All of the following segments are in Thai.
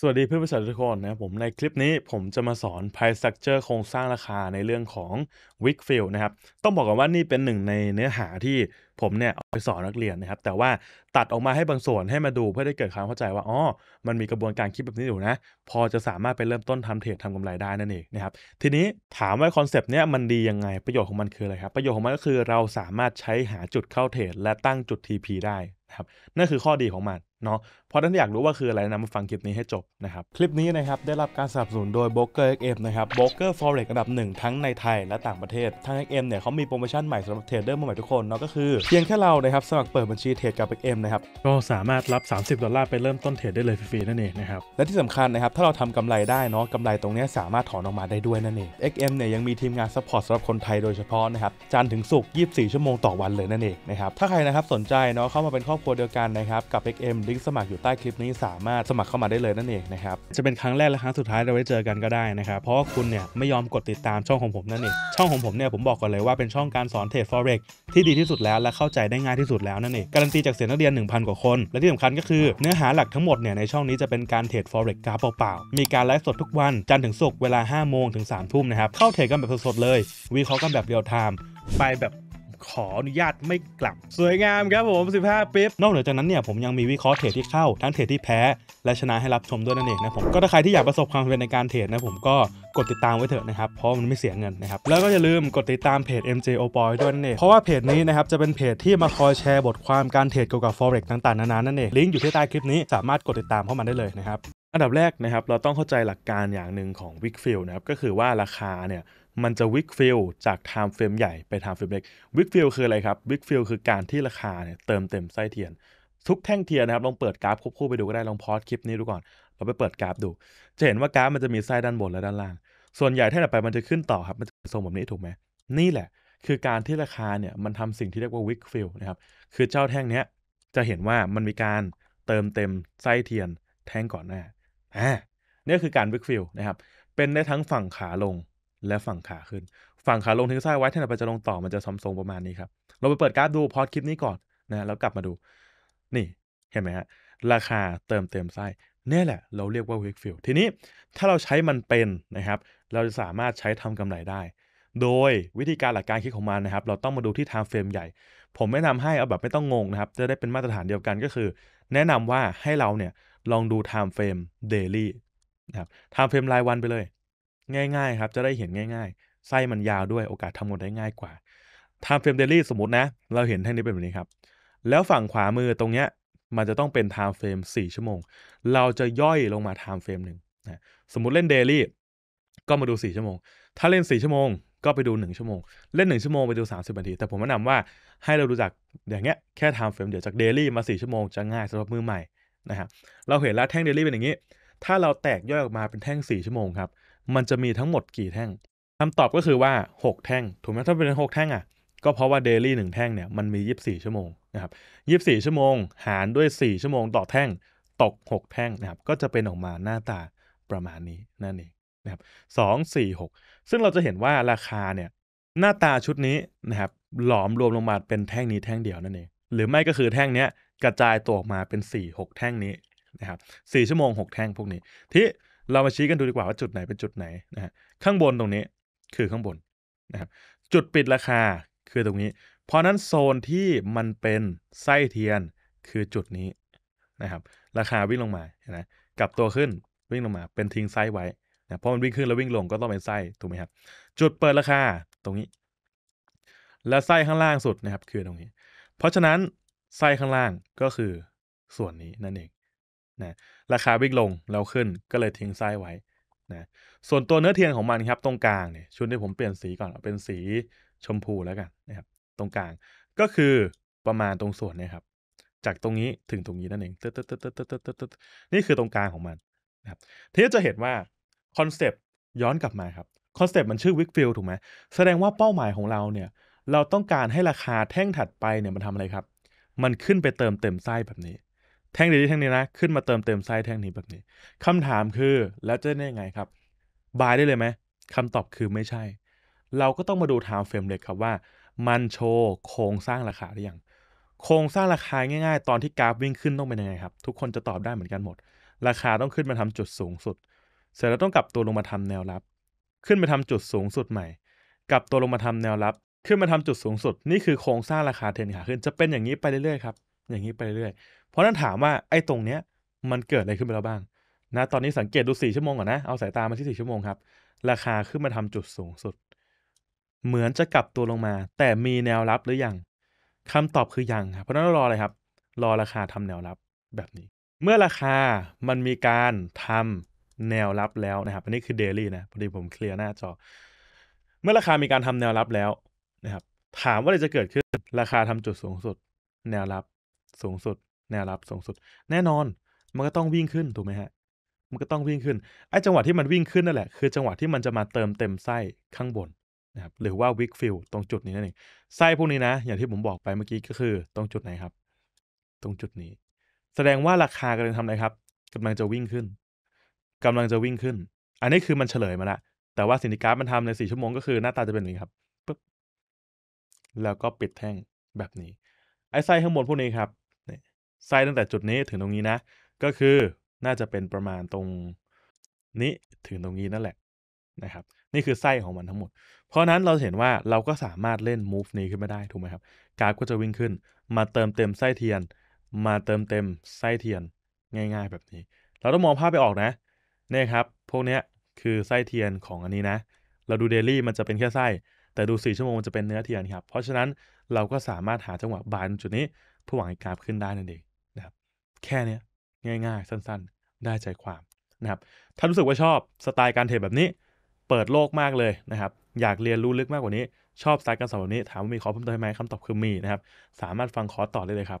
สวัสดีเพื่อนผู้ชมทุกคนนะครับผมในคลิปนี้ผมจะมาสอน price structure โครงสร้างราคาในเรื่องของ w i c k f i e l d นะครับ ต้องบอกก่อนว่านี่เป็นหนึ่งในเนื้อหาที่ผมเนี่ยไปสอนนักเรียนนะครับ แต่ว่าตัดออกมาให้บางส่วนให้มาดูเพื่อได้เกิดความเข้าใจว่า อ๋อ มันมีกระบวนการคิดแบบนี้อยู่นะ พอจะสามารถไปเริ่มต้นทำเทรดทำกำไรได้นั่นเองนะครับ ทีนี้ถามว่าคอนเซปต์เนี้ยมันดียังไง ประโยชน์ของมันคืออะไรครับ ประโยชน์ของมันก็คือเราสามารถใช้หาจุดเข้าเทรดและตั้งจุด TP ได้นะครับ นั่นคือข้อดีของมันเนาะ เพราะท่านอยากรู้ว่าคืออะไรนะมาฟังคลิปนี้ให้จบนะครับ คลิปนี้นะครับได้รับการสนับสนุนโดย b r o k e r XM นะครับ b บรกเกอร์ฟอเรกันดับหนึ่งทั้งในไทยและต่างประเทศ ทาง XM เนี่ยเขามีโปรโมชั่นใหม่สำหรับเทรดเดอร์ใหม่ทุกคนเนาะก็คือเพียงแค่เรานะครับสมัครเปิดบัญชีเทรดกับเอ็มนะครับ ก็สามารถรับ 30 ดอลลาร์ไปเริ่มต้นเทรดได้เลยฟรีๆ นั่นเองนะครับ และที่สำคัญนะครับ ถ้าเราทำกำไรได้เนาะกำไรตรงนี้สามารถถอนออกมาได้ด้วยนั่นเอง XM เนี่ยยังมีทีมงานซัพพอร์ตสำหรับคนไทยโดยเฉพาะนะครับจันถึงสุก24 ชั่วโมงต่อวันเลยนั่นเองนะครับ ถ้าใครนะครับสนใจเนาะเข้ามาเป็นครอบครัวเดียวกันนะครับกับ XM ลิงก์สมัครอยู่ใต้คลิปนี้สามารถสมัครเข้ามาได้เลยนั่นเองนะครับจะเป็นครั้งแรกและครั้งสุดท้ายเราไว้เจอกันก็ได้นะครับเพราะคุณเนี่ยไม่ยอมกดติดตามช่องของผมนั่นเองช่องของผมเนี่ยผมบอกก่อนเลยว่าเป็นช่องการสอนเทรด forex ที่ดีที่สุดแล้วและเข้าใจได้ง่ายที่สุดแล้วนั่นเองการันตีจากเสียงนักเรียน 1,000 กว่าคน และที่สำคัญก็คือ เนื้อหาหลักทั้งหมดเนี่ย ในช่องนี้จะเป็นการเทรด forex กราฟเปล่าๆมีการไลฟ์สดทุกวันจันทร์ถึงศุกร์เวลา 5 โมงถึง3ทุ่มนะครับ เข้าเทรดกันแบบสดๆเลย วิเคราะห์กันแบบเรียลไทม์ไปแบบขออนุญาตไม่กลับ สวยงามครับผม 15ปิ๊บนอกเหนือจากนั้นเนี่ย ผมยังมีวิเคราะห์เทรดที่เข้า ทั้งเทรดที่แพ้ และชนะให้รับชมด้วยนั่นเองนะผม ก็ถ้าใครที่อยากประสบความสำเร็จในการเทรดนะผมก็กดติดตามไว้เถอะนะครับ เพราะมันไม่เสียเงินนะครับ แล้วก็อย่าลืมกดติดตามเพจ MJ o b o y ด้วยนั่นเองเพราะว่าเพจนี้นะครับจะเป็นเพจที่มาคอยแชร์บทความการเทรดเกี่ยวกับ forex ต่าง ๆ นานานั่นเองลิงก์อยู่ที่ใต้คลิปนี้สามารถกดติดตามเข้ามาได้เลยนะครับ อันดับแรกนะครับเราต้องเข้าใจหลักการอย่างหนึ่งของ Wickfield นะครับก็คือว่าราคาเนี่ยมันจะวิกฟิลจากไทม์เฟรมใหญ่ไปไทม์เฟรมเล็กวิกฟิลคืออะไรครับวิกฟิลคือการที่ราคาเนี่ย เติมเต็มไส้เทียน ทุกแท่งเทียนนะครับ ลองเปิดกราฟควบคู่ไปดูก็ได้ลองพอดคลิปนี้ดูก่อน เราไปเปิดกราฟดู จะเห็นว่ากราฟมันจะมีไส้ด้านบนและด้านล่าง ส่วนใหญ่ถ้าเราไปมันจะขึ้นต่อครับ มันจะทรงแบบนี้ถูกไหมนี่แหละคือการที่ราคาเนี่ยมันทำสิ่งที่เรียกว่าวิกฟิลนะครับคือเจ้าแท่งเนี้ยจะเห็นว่ามันมีการเติมเต็มไส้เทียนแท่งก่อนหน้าอ่านี่คือการวิกฟิลนะครับเป็นได้ทั้งฝั่งขาลงและฝั่งขาขึ้น ฝั่งขาลงทิ้งซ้ายไว้ ถ้าเราจะลงต่อมันจะซ้ทรงประมาณนี้ครับ เราไปเปิดกราฟดูพอดคลิปนี้ก่อนนะแล้วกลับมาดู นี่เห็นไหมฮะราคาเติมเต็มไส้เนี่ยแหละ เราเรียกว่า w a k ฟ f i l ทีนี้ถ้าเราใช้มันเป็นนะครับ เราจะสามารถใช้ทำกำไรได้ โดยวิธีการหลักการคิดของมันนะครับ เราต้องมาดูที่ไทม์เฟรมใหญ่ ผมแนะนำให้เอาแบบไม่ต้องงงนะครับจะได้เป็นมาตรฐานเดียวกันก็คือ แนะนำว่าให้เราเนี่ยลองดูไทม์เฟรมเดลี่นะครับไทม์เฟรมรายวันไปเลยง่ายๆครับจะได้เห็นง่ายๆไส้มันยาวด้วยโอกาสทำงานได้ง่ายกว่าทำเฟรมเดลี่สมมตินะ เราเห็นแท่งนี้เป็นแบบนี้ครับแล้วฝั่งขวามือตรงเนี้ย มันจะต้องเป็นไทม์เฟรม4ชั่วโมงเราจะย่อยลงมาไทม์เฟรมหนึ่งนะสมมติเล่นเดลี่ก็มาดู 4ชั่วโมง ถ้าเล่น 4ชั่วโมงก็ไปดู 1 ชั่วโมง เล่น1ชั่วโมงไปดู 30นาทีแต่ผมแนะนำว่าให้เราดูจากอย่างเงี้ยแค่ไทม์เฟรมเดี๋ยวจากเดลี่มา 4ชั่วโมงจะง่ายสำหรับมือใหม่นะฮะเราเห็นแล้วแท่งเดลี่เป็นอย่างนี้ถ้าเราแตกย่อยออกมาเป็นแท่ง4ชั่วโมงครับมันจะมีทั้งหมดกี่แท่ง คำตอบก็คือว่า 6 แท่ง ถูกไหมถ้าเป็น 6 แท่งอ่ะ ก็เพราะว่าเดลี่หนึ่งแท่งเนี่ย มันมี 24 ชั่วโมงนะครับ24 ชั่วโมง หารด้วย 4 ชั่วโมงต่อแท่ง ตก 6 แท่งนะครับ ก็จะเป็นออกมาหน้าตาประมาณนี้ นั่นเองนะครับ สองสี่หกซึ่งเราจะเห็นว่าราคาเนี่ยหน้าตาชุดนี้นะครับ หลอมรวมลงมาเป็นแท่งนี้แท่งเดียวนั่นเอง หรือไม่ก็คือแท่งเนี้ยกระจายตัวออกมาเป็น4 6แท่งนี้นะครับ4ชั่วโมง6แท่งพวกนี้ที่เรามาชี้กันดูดีกว่าว่าจุดไหนเป็นจุดไหนนะฮะข้างบนตรงนี้คือข้างบนนะครับจุดปิดราคาคือตรงนี้ เพราะนั้นโซนที่มันเป็นไส้เทียนคือจุดนี้นะครับราคาวิ่งลงมาเห็นไหมกลับตัวขึ้นวิ่งลงมา เป็นทิ้งไส้ไว้นะเพราะมันวิ่งขึ้นแล้ววิ่งลงก็ต้องเป็นไส้ถูกไหมครับ จุดเปิดราคาตรงนี้ และไส้ข้างล่างสุดนะครับคือตรงนี้ เพราะฉะนั้นไส้ข้างล่างก็คือส่วนนี้นั่นเองนะราคาวิ่งลง แล้วขึ้นก็เลยทิ้งไส้ไว้นะส่วนตัวเนื้อเทียนของมันครับ ตรงกลางเนี่ยชุดที่ผมเปลี่ยนสีก่อน เป็นสีชมพูแล้วกันนะครับตรงกลางก็คือประมาณตรงส่วนนี้ครับจากตรงนี้ถึงตรงนี้นั่นเองตตตตตตนี่คือตรงกลางของมันนะครับทีนี้จะเห็นว่าคอนเซปต์ย้อนกลับมาครับคอนเซปต์มันชื่อวิกฟิลถูกไหม แสดงว่าเป้าหมายของเราเนี่ยเราต้องการให้ราคาแท่งถัดไปเนี่ยมันทำอะไรครับ มันขึ้นไปเติมเต็มไส้แบบนี้แท่งนี้แท่งนี้นะขึ้นมาเติมเต็มไส้แท่งนี้แบบนี้ คำถามคือแล้วจะได้ยังไงครับ บายได้เลยไหมคำตอบคือไม่ใช่ เราก็ต้องมาดูไทม์เฟรมเลยครับว่ามันโชว์โครงสร้างราคาหรือยังโครงสร้างราคาง่าย ๆ ตอนที่กราฟวิ่งขึ้นต้องเป็นยังไงครับทุกคนจะตอบได้เหมือนกันหมด ราคาต้องขึ้นมาทำจุดสูงสุด เสร็จแล้วต้องกลับตัวลงมาทำแนวรับ ขึ้นมาทำจุดสูงสุดใหม่กลับตัวลงมาทำแนวรับ ขึ้นมาทำจุดสูงสุด นี่คือโครงสร้างราคาเทรนขาขึ้นจะเป็นอย่างนี้ไปเรื่อยๆครับอย่างนี้ไปเรื่อย เพราะนั้นถามว่าไอ้ตรงเนี้ย มันเกิดอะไรขึ้นไปแล้วบ้างนะ ตอนนี้สังเกตดูสี่ชั่วโมงก่อนนะ เอาสายตามาที่สี่ชั่วโมงครับ ราคาขึ้นมาทำจุดสูงสุด เหมือนจะกลับตัวลงมา แต่มีแนวรับหรืออยังคำตอบคือยังครับ เพราะนั้นรออะไรครับ รอราคาทำแนวรับแบบนี้ เมื่อราคา มันมีการทำแนวรับแล้วนะครับ อันนี้คือเดลี่นะ พอดีผมเคลียร์หน้าจอ เมื่อราคา มีการทำแนวรับแล้วนะครับ ถามว่าอะไรจะเกิดขึ้นราคาทำจุดสูงสุด แนวรับสูงสุดแนวรับสูงสุด แน่นอนมันก็ต้องวิ่งขึ้น ถูกไหมฮะ มันก็ต้องวิ่งขึ้นไอ้จังหวะที่มันวิ่งขึ้นนั่นแหละ คือ จังหวะที่มันจะมาเติมเต็มไส้ข้างบนนะครับหรือว่าวิกฟิลตรงจุดนี้นั่นเองไส้พวกนี้นะอย่างที่ผมบอกไปเมื่อกี้ก็คือ ตรงจุดไหนครับ ตรงจุดนี้ แสดงว่าราคากำลังทำอะไรครับกำลังจะวิ่งขึ้นกำลังจะวิ่งขึ้น อันนี้คือมันเฉลยมาละแต่ว่าสินิกามันทำในสี่ชั่วโมงก็คือหน้าตาจะเป็นแบบนี้ครับปึ๊บแล้วก็ปิดแท่งแบบนี้ไอ้ไส้ข้างบนพวกนี้ครับไส้ตั้งแต่จุดนี้ถึงตรงนี้นะ ก็คือน่าจะเป็นประมาณตรงนี้ถึงตรงนี้นั่นแหละนะครับ นี่คือไส้ของมันทั้งหมด เพราะนั้นเราเห็นว่าเราก็สามารถเล่น move นี้ขึ้นมาได้ถูกไหมครับ กราฟก็จะวิ่งขึ้นมาเติมเต็มไส้เทียน มาเติมเต็มไส้เทียนง่าย ๆ แบบนี้ เราต้องมองภาพไปออกนะ เนี่ยครับ พวกนี้คือไส้เทียนของอันนี้นะ เราดูเดลี่มันจะเป็นแค่ไส้แต่ดู 4 ชั่วโมงจะเป็นเนื้อเทียนครับ เพราะฉะนั้นเราก็สามารถหาจังหวะบานจุดนี้เพื่อหวังให้กราฟขึ้นได้นั่นเองนะครับแค่นี้ง่ายๆ สั้นๆ ได้ใจความนะครับถ้ารู้สึกว่าชอบสไตล์การเทรดแบบนี้ เปิดโลกมากเลยนะครับ อยากเรียนรู้ลึกมากกว่านี้ ชอบสไตล์การสอนแบบนี้ ถามว่ามีคอร์สเพิ่มเติมไหมคำตอบคือมีนะครับสามารถฟังคอร์สต่อได้เลยครับ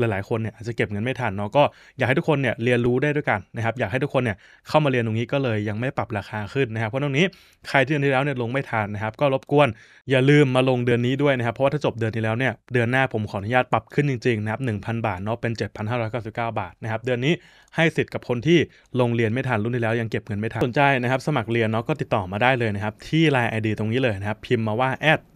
หลายๆคน เนี่ยอาจจะ เก็บเงินไม่ ทัน เนาะ ก็ อยากให้ทุก คน เนี่ย เรียนรู้ได้ด้วยกัน นะครับ อยากให้ทุกคน เนี่ย เข้ามาเรียน ตรงนี้ ก็เลย ยังไม่ปรับราคาขึ้น นะครับ เพราะ ตรงนี้ ใคร ที่ เดือน ที่แล้ว เนี่ย ลง ไม่ ทัน นะครับ ก็รบกวน อย่าลืมมาลงเดือนนี้ด้วย นะครับ เพราะว่า ถ้า จบ เดือนที่แล้ว เนี่ย เดือน หน้าผมขออนุญาต ปรับขึ้น จริงๆนะครับงพันบาท เนาะ เป็น7,599 บาท นะครับ เดือนนี้ให้สิทธิ์กับคนที่ลงเรียนไม่ทันรุ่นที่แล้วยังเก็บเงินไม่ทันสนใจนะครับสมัครเรียนเนาะก็ติดต่อมาได้เลยนะครับที่ไ i n e ID ตรงนี้เลยนะครับพิมพ์มาว่า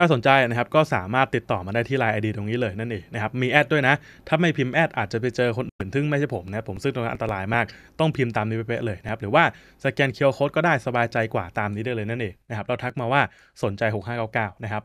ถ้าสนใจนะครับก็สามารถติดต่อมาได้ที่ไลน์ไอดีตรงนี้เลยนั่นเองนะครับมีแอดด้วยนะ ถ้าไม่พิมพ์แอดอาจจะไปเจอคนอื่นทึ่งไม่ใช่ผมนะผมซึ่งตรงนั้นอันตรายมากต้องพิมพ์ตามนี้ไปเลยนะครับ หรือว่าสแกนเคียร์โค้ดก็ได้สบายใจกว่าตามนี้ได้เลยนั่นเองนะครับ เราทักมาว่าสนใจ 6599 นะครับ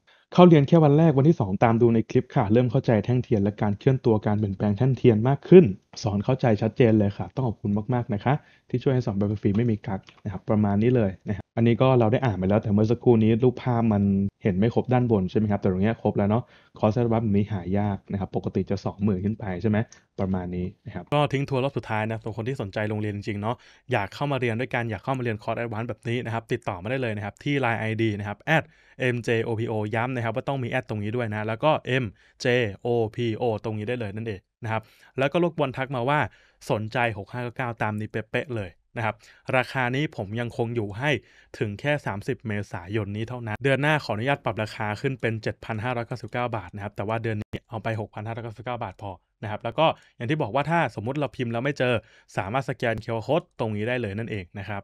เข้าเรียนแค่วันแรกวันที่ 2 ตามดูในคลิปค่ะ เริ่มเข้าใจแท่งเทียนและการเคลื่อนตัวการเปลี่ยนแปลงแท่งเทียนมากขึ้น สอนเข้าใจชัดเจนเลยค่ะ ต้องขอบคุณมากๆนะคะที่ช่วยให้สอนแบบฟรีไม่มีกักนะครับประมาณนี้เลยนะครับอันนี้ก็เราได้อ่านไปแล้วแต่เมื่อสักครู่นี้รูปภาพมันเห็นไม่ครบด้านบนใช่ไหมครับแต่ตรงนี้ครบแล้วเนาะคอร์สรับแบบนี้หายากนะครับปกติจะ2มื่นขึ้นไปใช่ไหมประมาณนี้นะครับก็ทิ้งทัวร์รอบสุดท้ายนะสำหรับคนที่สนใจโรงเรียนจริงๆเนาะอยากเข้ามาเรียนด้วยกันอยากเข้ามาเรียนคอร์สแอดวานซ์แบบนี้นะครับติดต่อมาได้เลยนะครับที่น์ไอดีนะครับ MJOPO ย้ำนะครับว่าต้องมีแอดตรงนี้ด้วยนะ แล้วก็ MJOPO ตรงนี้ได้เลยนั่นเองนะครับ แล้วก็ลูกบอลทักมาว่าสนใจ 6599ตามนี้เป๊ะเลยนะครับ ราคานี้ผมยังคงอยู่ให้ถึงแค่ 30 เมษายนนี้เท่านั้น เดือนหน้าขออนุญาตปรับราคาขึ้นเป็น 7,599บาทนะครับ แต่ว่าเดือนนี้เอาไป6,599บาทพอนะครับ แล้วก็อย่างที่บอกว่าถ้าสมมุติเราพิมพ์แล้วไม่เจอสามารถสแกนเคอร์โคดตรงนี้ได้เลยนั่นเองนะครับ